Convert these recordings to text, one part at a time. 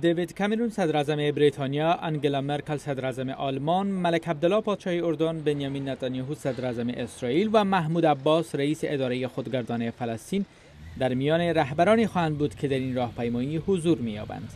دیوید کامرون صدر اعظم بریتانیا، انگلا مرکل صدر اعظم آلمان، ملک عبدالله پادشاه اردن، بنیامین نتانیاهو صدر اعظم اسرائیل و محمود عباس رئیس اداره خودگردان فلسطین در میان رهبرانی خواهند بود که در این راهپیمایی حضور می‌یابند.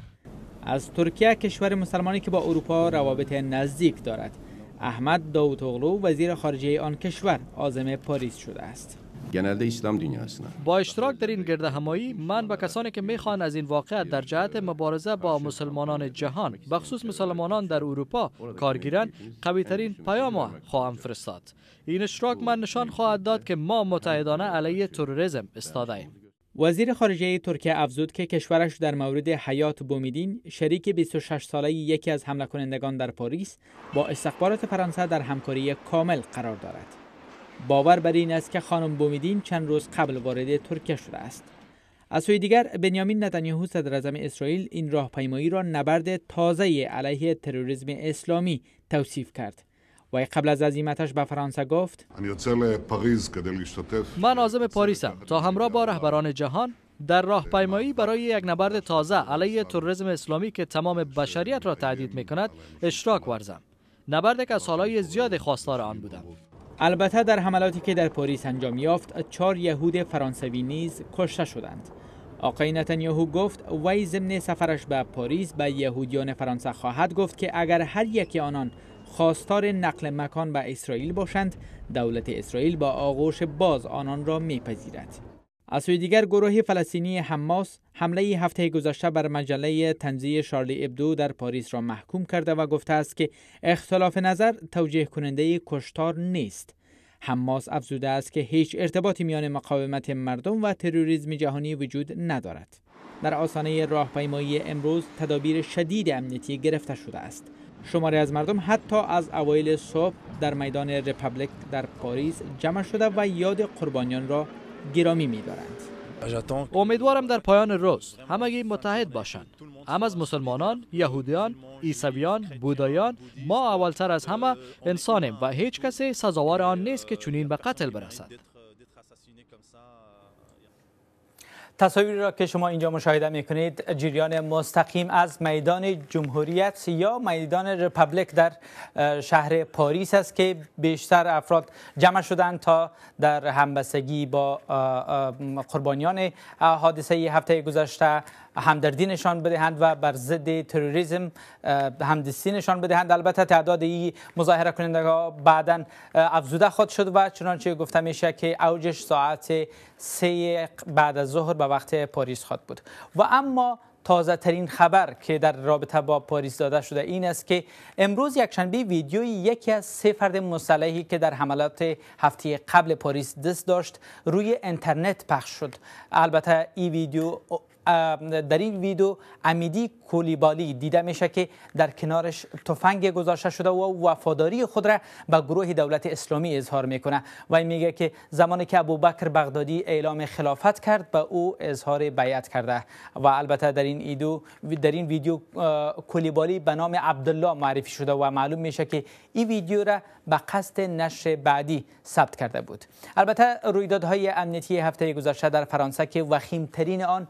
از ترکیه کشور مسلمانی که با اروپا روابط نزدیک دارد، احمد داوود اغلو وزیر خارجه آن کشور عازم پاریس شده است. اسلام دنیا با اشتراک در این گرده همایی من و کسانی که میخوان از این واقع در جهت مبارزه با مسلمانان جهان بخصوص مسلمانان در اروپا کارگیرن قوی ترین پیام خواهم فرستاد این اشتراک من نشان خواهد داد که ما متحدانه علیه تروریزم استاده ایم وزیر خارجه ترکیه افزود که کشورش در مورد حیات بومیدین شریک 26 ساله یکی از حمله کنندگان در پاریس با استخبارات فرانسه در همکاری کامل قرار دارد. باور بر این است که خانم بومیدین چند روز قبل وارد ترکیه شده است از سوی دیگر بنیامین نتانیاهو صدر اعظم اسرائیل این راهپیمایی را نبرد تازه علیه تروریسم اسلامی توصیف کرد و قبل از عزیمتش به فرانسه گفت من عازم پاریسم تا همراه با رهبران جهان در راهپیمایی برای یک نبرد تازه علیه تروریسم اسلامی که تمام بشریت را تهدید می کند اشتراک ورزم نبرد که سالهای زیاد خواستار آن بودم البته در حملاتی که در پاریس انجام یافت چهار یهود فرانسوی نیز کشته شدند آقای نتانیاهو گفت وی ضمن سفرش به پاریس به یهودیان فرانسه خواهد گفت که اگر هر یکی آنان خواستار نقل مکان به اسرائیل باشند دولت اسرائیل با آغوش باز آنان را میپذیرد از سوی دیگر گروه فلسطینی حماس حمله هفته گذشته بر مجله تنزیه شارلی ابدو در پاریس را محکوم کرده و گفته است که اختلاف نظر توجیه کننده کشتار نیست. حماس افزوده است که هیچ ارتباطی میان مقاومت مردم و تروریسم جهانی وجود ندارد. در آسانه راهپیمایی امروز تدابیر شدید امنیتی گرفته شده است. شماری از مردم حتی از اوایل صبح در میدان رپبلیک در پاریس جمع شده و یاد قربانیان را گرامی می‌دارند. امیدوارم در پایان روز همگی متحد باشند هم از مسلمانان، یهودیان، عیسویان، بودایان ما اولتر از همه انسانیم و هیچ کسی سزاوار آن نیست که چنین به قتل برسد تصاویری را که شما اینجا مشاهده می کنید جریان مستقیم از میدان جمهوریت یا میدان رپبلیک در شهر پاریس است که بیشتر افراد جمع شدند تا در همبستگی با قربانیان حادثه هفته گذشته همدردی نشان بدهند و بر ضد تروریسم همدستی نشان بدهند البته تعداد این مظاهره کنندگان بعدا افزوده خود شد و چنانچه گفته میشه که اوجش ساعت سه بعد از ظهر وقت پاریس خود بود و اما تازه ترین خبر که در رابطه با پاریس داده شده این است که امروز یکشنبه ویدیوی یکی از سه فرد مسلحی که در حملات هفته قبل پاریس دست داشت روی اینترنت پخش شد البته این ویدیو در این ویدیو امیدی کولیبالی دیده میشه که در کنارش تفنگ گذاشته شده و وفاداری خود را به گروه دولت اسلامی اظهار میکنه و میگه که زمانی که ابوبکر بغدادی اعلام خلافت کرد به او اظهار بیعت کرده و البته در این ایدو در این ویدیو کولیبالی به نام عبدالله معرفی شده و معلوم میشه که این ویدیو را به قصد نشر بعدی ثبت کرده بود البته رویدادهای امنیتی هفته گذشته در فرانسه که وخیمترین آن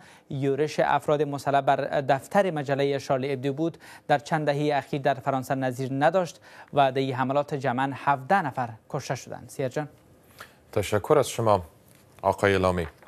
یورش افراد مسلح بر دفتر مجله شارل ابدو بود در چند دهه اخیر در فرانسه نظیر نداشت و در این حملات جمن 17 نفر کشته شدند سیرجان تشکر از شما آقای لامی